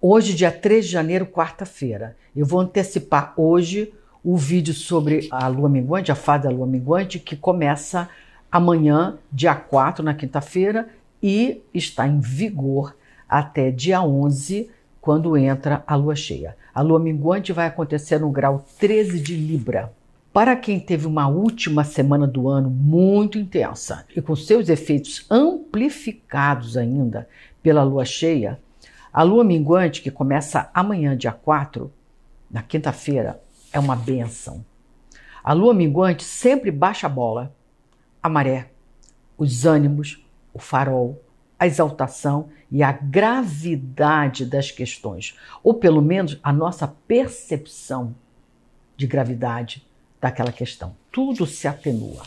Hoje, dia 3 de janeiro, quarta-feira. Eu vou antecipar hoje o vídeo sobre a lua minguante, a fase da lua minguante, que começa amanhã, dia 4, na quinta-feira, e está em vigor até dia 11, quando entra a lua cheia. A lua minguante vai acontecer no grau 13 de Libra. Para quem teve uma última semana do ano muito intensa e com seus efeitos amplificados ainda pela lua cheia, a lua minguante, que começa amanhã, dia 4, na quinta-feira, é uma benção. A lua minguante sempre baixa a bola, a maré, os ânimos, o farol, a exaltação e a gravidade das questões, ou pelo menos a nossa percepção de gravidade daquela questão. Tudo se atenua.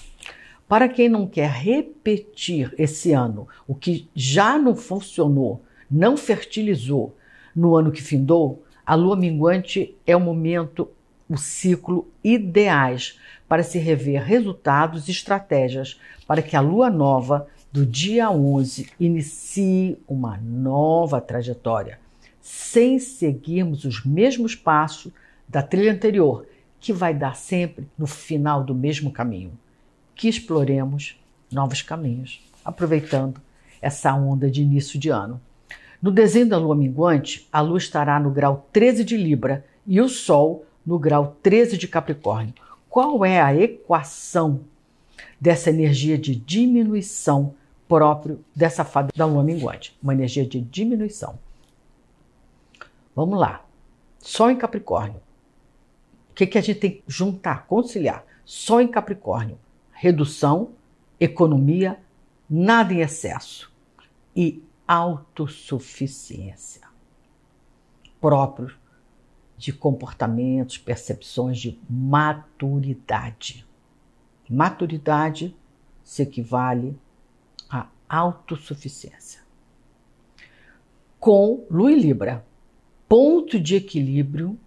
Para quem não quer repetir esse ano o que já não funcionou não fertilizou no ano que findou, a lua minguante é o momento, o ciclo ideais para se rever resultados e estratégias para que a lua nova do dia 11 inicie uma nova trajetória, sem seguirmos os mesmos passos da trilha anterior, que vai dar sempre no final do mesmo caminho. Que exploremos novos caminhos, aproveitando essa onda de início de ano. No desenho da lua minguante, a lua estará no grau 13 de Libra e o sol no grau 13 de Capricórnio. Qual é a equação dessa energia de diminuição próprio dessa fada da lua minguante? Uma energia de diminuição. Vamos lá. Sol em Capricórnio. O que, que a gente tem que juntar, conciliar? Sol em Capricórnio. Redução, economia, nada em excesso. E autossuficiência, próprios de comportamentos, percepções de maturidade. Maturidade se equivale à autossuficiência. Com e Libra, ponto de equilíbrio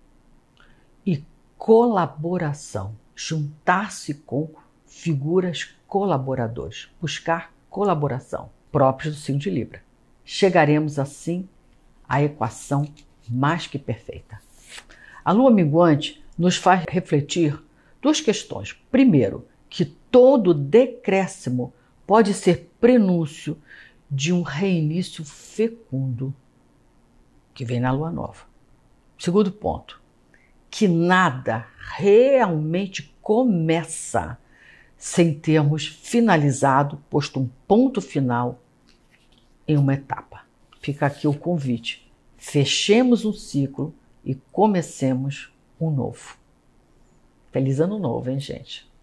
e colaboração, juntar-se com figuras colaboradoras, buscar colaboração, próprios do signo de Libra chegaremos assim à equação mais que perfeita. A lua minguante nos faz refletir duas questões. Primeiro, que todo decréscimo pode ser prenúncio de um reinício fecundo que vem na lua nova. Segundo ponto, que nada realmente começa sem termos finalizado, posto um ponto final em uma etapa. Fica aqui o convite. Fechemos um ciclo e comecemos um novo. Feliz ano novo, hein, gente?